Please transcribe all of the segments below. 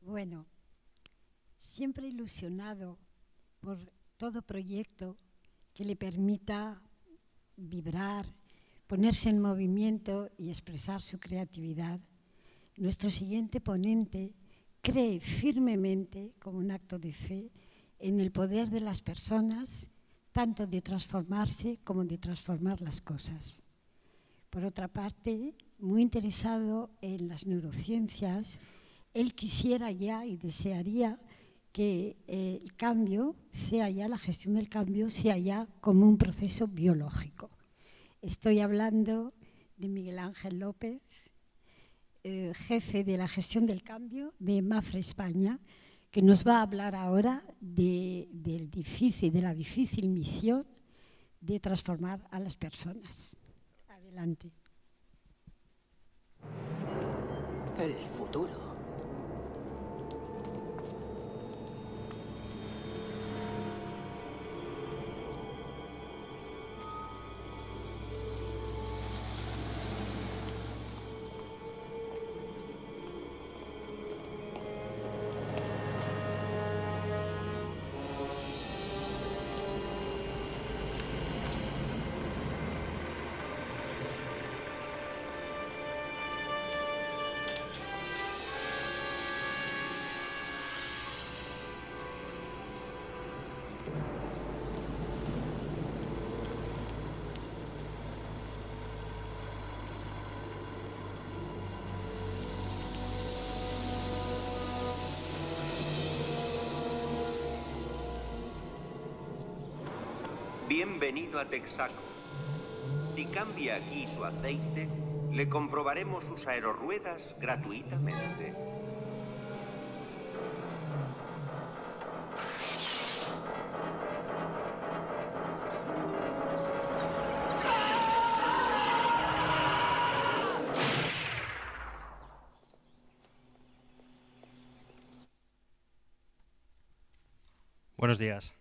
Bueno, siempre ilusionado por todo proyecto que le permita vibrar, ponerse en movimiento y expresar su creatividad, nuestro siguiente ponente cree firmemente, como un acto de fe, en el poder de las personas, tanto de transformarse como de transformar las cosas. Por otra parte, muy interesado en las neurociencias, él quisiera ya y desearía que eh, el cambio sea ya, la gestión del cambio sea ya como un proceso biológico. Estoy hablando de Miguel Ángel López, eh, jefe de la gestión del cambio de MAFRA España, que nos va a hablar ahora del difícil, de la difícil misión de transformar a las personas. Adelante. El futuro Bienvenido a Texaco. Si cambia aquí su aceite, le comprobaremos sus aeroruedas gratuitamente. buenos días.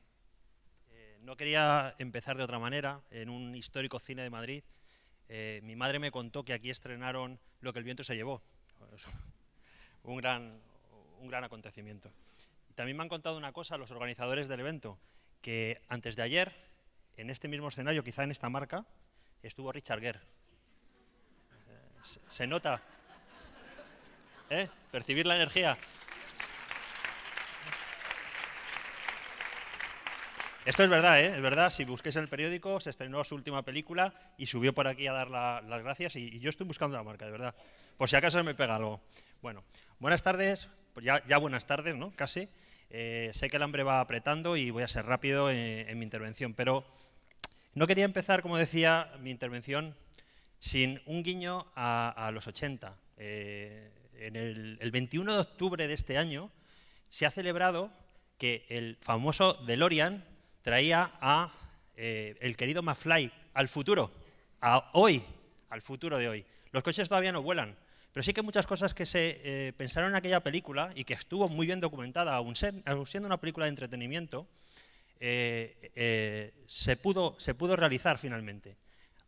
Eh, no quería empezar de otra manera. En un histórico cine de Madrid, eh, mi madre me contó que aquí estrenaron Lo que el viento se llevó. un, gran, acontecimiento. también me han contado una cosa los organizadores del evento, que antes de ayer, en este mismo escenario, quizá en esta marca, estuvo Richard Gere. Eh, se, nota? ¿Eh? ¿Percibir la energía. Esto es verdad, ¿eh? Es verdad, si busquéis en el periódico, se estrenó su última película y subió por aquí a dar las gracias y, yo estoy buscando la marca, de verdad. Por si acaso me pega algo. Bueno, buenas tardes, pues ya, buenas tardes, ¿no? Casi. Eh, sé que el hambre va apretando y voy a ser rápido eh, en, mi intervención, pero no quería empezar, como decía, mi intervención sin un guiño a, los 80. en el, el, 21 de octubre de este año se ha celebrado que el famoso DeLorean traía a eh, el querido McFly al futuro, a hoy, al futuro de hoy. Los coches todavía no vuelan, pero sí que muchas cosas que se eh, pensaron en aquella película y que estuvo muy bien documentada, aún siendo una película de entretenimiento, eh, se, pudo, se, pudo, realizar finalmente.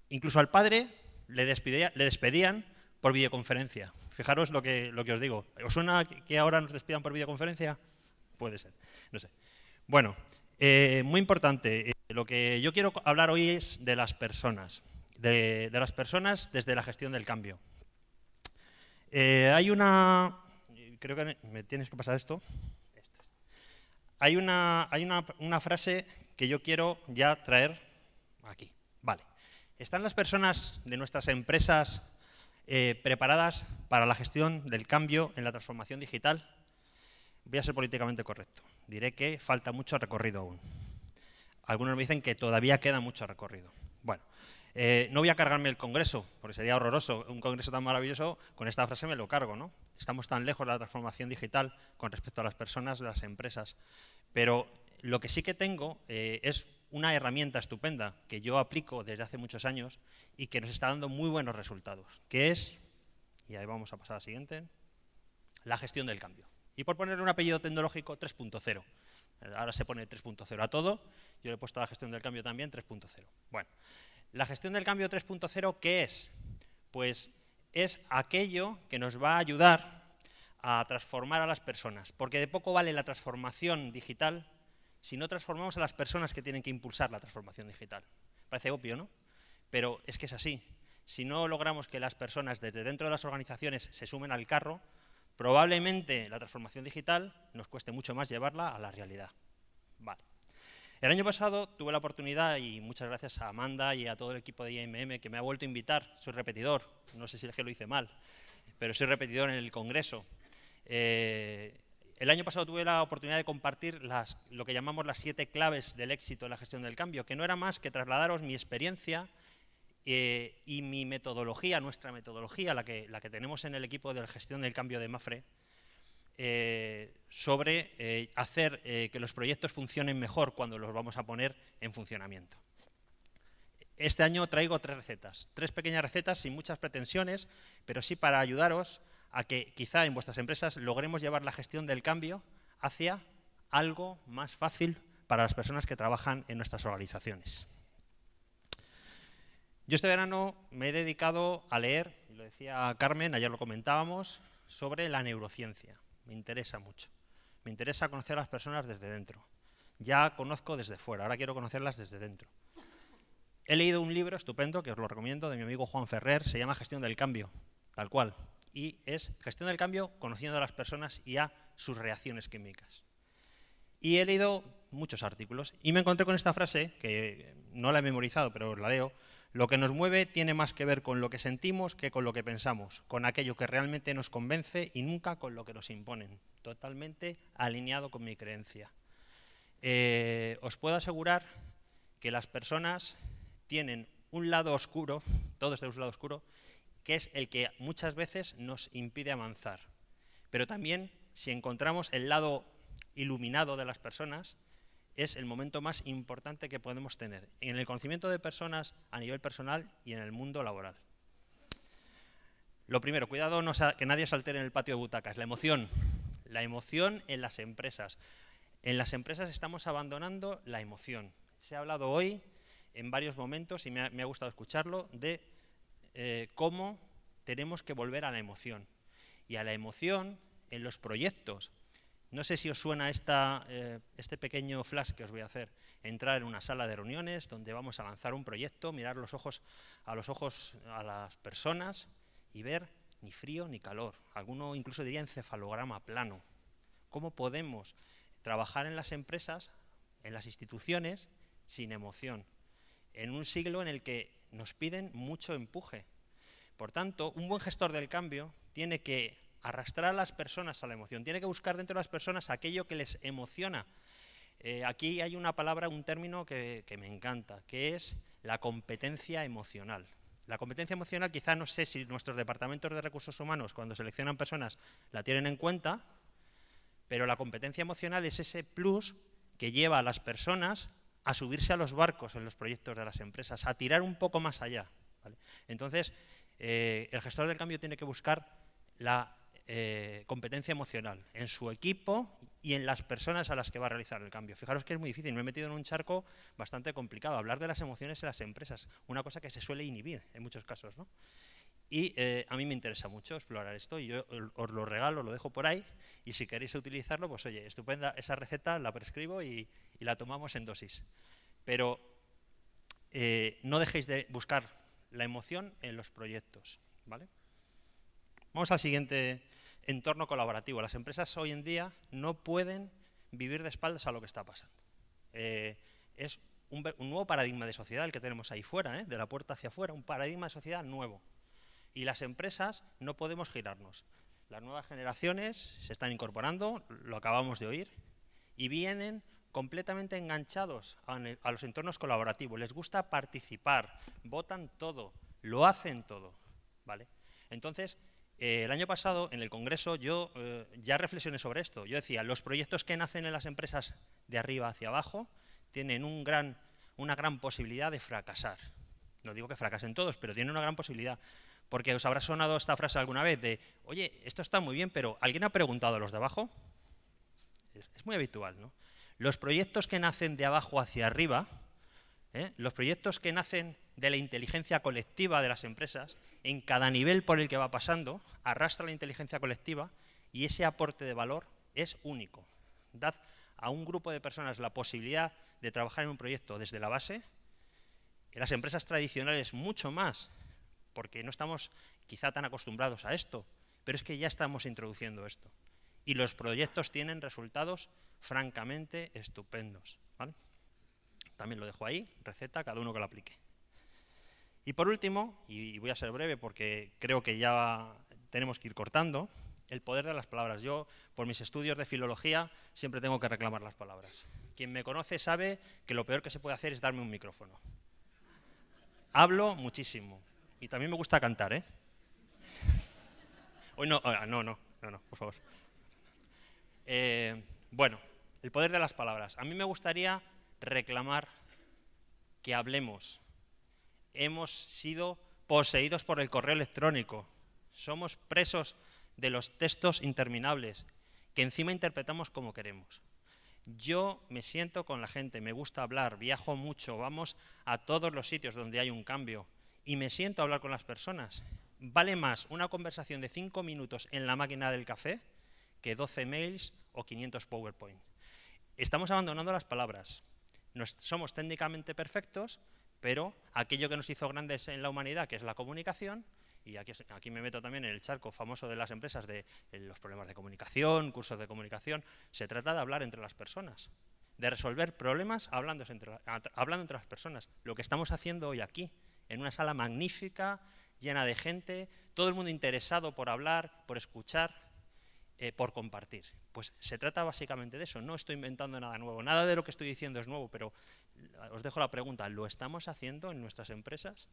Incluso al padre le, despedían por videoconferencia. Fijaros lo que, lo que, os digo. ¿Os suena que ahora nos despidan por videoconferencia? Puede ser, no sé. Bueno, eh, muy importante, eh, lo que yo quiero hablar hoy es de las personas, de, las personas desde la gestión del cambio. Eh, hay una... Creo que me tienes que pasar esto. Hay, una, hay una, una frase que yo quiero ya traer aquí. Vale. ¿Están las personas de nuestras empresas preparadas para la gestión del cambio en la transformación digital? Voy a ser políticamente correcto. Diré que falta mucho recorrido aún. Algunos me dicen que todavía queda mucho recorrido. Bueno, eh, no voy a cargarme el Congreso, porque sería horroroso. Un Congreso tan maravilloso, con esta frase me lo cargo, ¿no? Estamos tan lejos de la transformación digital con respecto a las personas, las empresas. Pero lo que sí que tengo eh, es una herramienta estupenda que yo aplico desde hace muchos años y que nos está dando muy buenos resultados, que es, y ahí vamos a pasar a la siguiente, la gestión del cambio. Y por ponerle un apellido tecnológico 3.0. Ahora se pone 3.0 a todo. Yo le he puesto a la gestión del cambio también 3.0. Bueno, la gestión del cambio 3.0, ¿qué es? Pues es aquello que nos va a ayudar a transformar a las personas. Porque de poco vale la transformación digital si no transformamos a las personas que tienen que impulsar la transformación digital. Parece obvio, ¿no? Pero es que es así. Si no logramos que las personas desde dentro de las organizaciones se sumen al carro, Probablemente la transformación digital nos cueste mucho más llevarla a la realidad. El año pasado tuve la oportunidad, y muchas gracias a Amanda y a todo el equipo de IMM que me ha vuelto a invitar, soy repetidor, no sé si es que lo hice mal, pero soy repetidor en el Congreso. Eh, el año pasado tuve la oportunidad de compartir lo que llamamos las siete claves del éxito en la gestión del cambio, que no era más que trasladaros mi experiencia eh, y mi metodología, nuestra metodología, la que, tenemos en el equipo de la gestión del cambio de MAFRE, eh, sobre eh, hacer que los proyectos funcionen mejor cuando los vamos a poner en funcionamiento. Este año traigo tres recetas, tres pequeñas recetas sin muchas pretensiones, pero sí para ayudaros a que quizá en vuestras empresas logremos llevar la gestión del cambio hacia algo más fácil para las personas que trabajan en nuestras organizaciones. Yo este verano me he dedicado a leer, lo decía Carmen, ayer lo comentábamos, sobre la neurociencia. Me interesa mucho. Me interesa conocer a las personas desde dentro. Ya conozco desde fuera, ahora quiero conocerlas desde dentro. He leído un libro estupendo, que os lo recomiendo, de mi amigo Juan Ferrer, se llama Gestión del Cambio, tal cual. Y es Gestión del Cambio conociendo a las personas y a sus reacciones químicas. Y he leído muchos artículos y me encontré con esta frase, que no la he memorizado, pero la leo, lo que nos mueve tiene más que ver con lo que sentimos que con lo que pensamos, con aquello que realmente nos convence y nunca con lo que nos imponen. Totalmente alineado con mi creencia. Eh, os puedo asegurar que las personas tienen un lado oscuro, todos tenemos un lado oscuro, que es el que muchas veces nos impide avanzar. Pero también si encontramos el lado iluminado de las personas, es el momento más importante que podemos tener en el conocimiento de personas a nivel personal y en el mundo laboral. Lo primero, cuidado no que nadie se en el patio de butacas, la emoción, la emoción en las empresas. En las empresas estamos abandonando la emoción. Se ha hablado hoy en varios momentos, y me ha, gustado escucharlo, de eh, cómo tenemos que volver a la emoción. Y a la emoción en los proyectos, no sé si os suena eh, este pequeño flash que os voy a hacer. Entrar en una sala de reuniones donde vamos a lanzar un proyecto, mirar los ojos a los ojos a las personas y ver ni frío ni calor. Alguno incluso diría encefalograma plano. ¿Cómo podemos trabajar en las empresas, en las instituciones, sin emoción? En un siglo en el que nos piden mucho empuje. Por tanto, un buen gestor del cambio tiene que arrastrar a las personas a la emoción, tiene que buscar dentro de las personas aquello que les emociona. Eh, aquí hay una palabra, un término que, me encanta, que es la competencia emocional. La competencia emocional quizá no sé si nuestros departamentos de recursos humanos cuando seleccionan personas la tienen en cuenta, pero la competencia emocional es ese plus que lleva a las personas a subirse a los barcos en los proyectos de las empresas, a tirar un poco más allá. Entonces, eh, el gestor del cambio tiene que buscar la eh, competencia emocional en su equipo y en las personas a las que va a realizar el cambio. Fijaros que es muy difícil, me he metido en un charco bastante complicado, hablar de las emociones en las empresas, una cosa que se suele inhibir en muchos casos. ¿no? Y eh, a mí me interesa mucho explorar esto y yo os lo regalo, lo dejo por ahí y si queréis utilizarlo, pues oye, estupenda, esa receta la prescribo y, la tomamos en dosis. Pero eh, no dejéis de buscar la emoción en los proyectos, ¿vale? Vamos al siguiente entorno colaborativo. Las empresas hoy en día no pueden vivir de espaldas a lo que está pasando. Eh, es un, nuevo paradigma de sociedad el que tenemos ahí fuera, ¿eh? de la puerta hacia afuera, un paradigma de sociedad nuevo. Y las empresas no podemos girarnos. Las nuevas generaciones se están incorporando, lo acabamos de oír, y vienen completamente enganchados a, los entornos colaborativos. Les gusta participar, votan todo, lo hacen todo. ¿vale? Entonces, eh, el año pasado en el Congreso yo eh, ya reflexioné sobre esto. Yo decía, los proyectos que nacen en las empresas de arriba hacia abajo tienen una gran posibilidad de fracasar. No digo que fracasen todos, pero tienen una gran posibilidad. Porque os habrá sonado esta frase alguna vez de, oye, esto está muy bien, pero ¿alguien ha preguntado a los de abajo? Es muy habitual, ¿no? Los proyectos que nacen de abajo hacia arriba ¿eh? Los proyectos que nacen de la inteligencia colectiva de las empresas, en cada nivel por el que va pasando, arrastra la inteligencia colectiva y ese aporte de valor es único. Dad a un grupo de personas la posibilidad de trabajar en un proyecto desde la base, en las empresas tradicionales mucho más, porque no estamos quizá tan acostumbrados a esto, pero es que ya estamos introduciendo esto. Y los proyectos tienen resultados francamente estupendos. ¿vale? También lo dejo ahí, receta, cada uno que la aplique. Y por último, y voy a ser breve porque creo que ya tenemos que ir cortando, el poder de las palabras. Yo, por mis estudios de filología, siempre tengo que reclamar las palabras. Quien me conoce sabe que lo peor que se puede hacer es darme un micrófono. Hablo muchísimo. Y también me gusta cantar, ¿eh? Hoy no, ah, no, no, no, por favor. Eh, bueno, el poder de las palabras. A mí me gustaría reclamar que hablemos. Hemos sido poseídos por el correo electrónico. Somos presos de los textos interminables que encima interpretamos como queremos. Yo me siento con la gente, me gusta hablar, viajo mucho, vamos a todos los sitios donde hay un cambio y me siento a hablar con las personas. Vale más una conversación de cinco minutos en la máquina del café que 12 mails o 500 PowerPoint. Estamos abandonando las palabras, somos técnicamente perfectos, pero aquello que nos hizo grandes en la humanidad, que es la comunicación, y aquí, aquí, me meto también en el charco famoso de las empresas de eh, los problemas de comunicación, cursos de comunicación, se trata de hablar entre las personas, de resolver problemas hablando entre, hablando entre las personas, lo que estamos haciendo hoy aquí, en una sala magnífica, llena de gente, todo el mundo interesado por hablar, por escuchar, eh, por compartir. Pues se trata básicamente de eso, no estoy inventando nada nuevo, nada de lo que estoy diciendo es nuevo, pero eh, os dejo la pregunta, ¿lo estamos haciendo en nuestras empresas?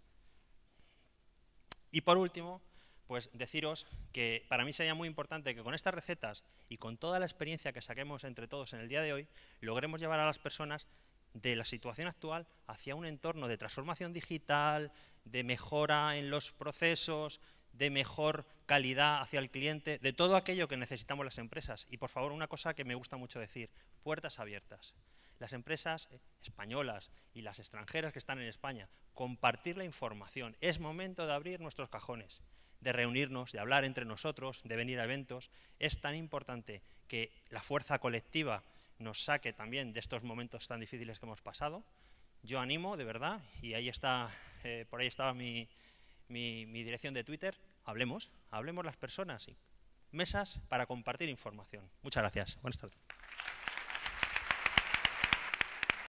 Y por último, pues deciros que para mí sería muy importante que con estas recetas y con toda la experiencia que saquemos entre todos en el día de hoy, logremos llevar a las personas de la situación actual hacia un entorno de transformación digital, de mejora en los procesos, de mejor calidad hacia el cliente, de todo aquello que necesitamos las empresas. Y por favor, una cosa que me gusta mucho decir, puertas abiertas. Las empresas eh, españolas y las extranjeras que están en España, compartir la información. Es momento de abrir nuestros cajones, de reunirnos, de hablar entre nosotros, de venir a eventos. Es tan importante que la fuerza colectiva nos saque también de estos momentos tan difíciles que hemos pasado. Yo animo, de verdad, y ahí está, eh, por ahí estaba mi, mi, dirección de Twitter, hablemos, hablemos las personas, y mesas para compartir información. Muchas gracias. Buenas tardes.